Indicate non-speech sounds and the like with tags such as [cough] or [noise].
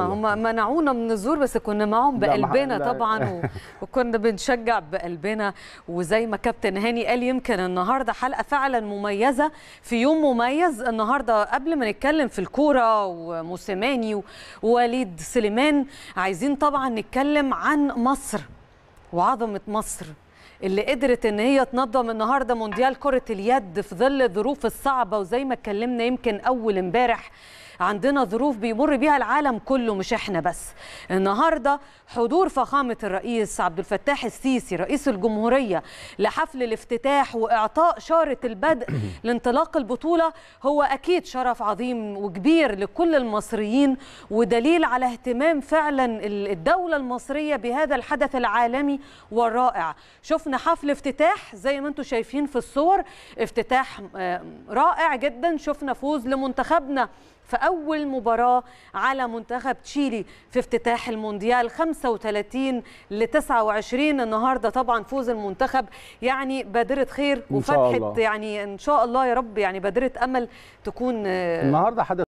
هم منعونا من الزور بس كنا معهم بقلبنا طبعا [laughs] وكنا بنشجع بقلبنا وزي ما كابتن هاني قال يمكن النهارده حلقه فعلا مميزه في يوم مميز النهارده قبل ما نتكلم في الكوره وموسيماني ووليد سليمان عايزين طبعا نتكلم عن مصر وعظمه مصر اللي قدرت ان هي تنظم النهارده مونديال كره اليد في ظل الظروف الصعبه وزي ما اتكلمنا يمكن اول امبارح عندنا ظروف بيمر بيها العالم كله مش احنا بس النهارده حضور فخامه الرئيس عبد الفتاح السيسي رئيس الجمهوريه لحفل الافتتاح واعطاء شاره البدء [clears throat] لانطلاق البطوله هو اكيد شرف عظيم وكبير لكل المصريين ودليل على اهتمام فعلا الدوله المصريه بهذا الحدث العالمي والرائع شفنا حفل افتتاح زي ما انتم شايفين في الصور افتتاح رائع جدا شفنا فوز لمنتخبنا في أول مباراة على منتخب تشيلي في افتتاح المونديال 35 ل 29 النهارده طبعا فوز المنتخب يعني بادرة خير وفتحت يعني إن شاء الله يا رب يعني بادرة أمل تكون آه، النهارده حدث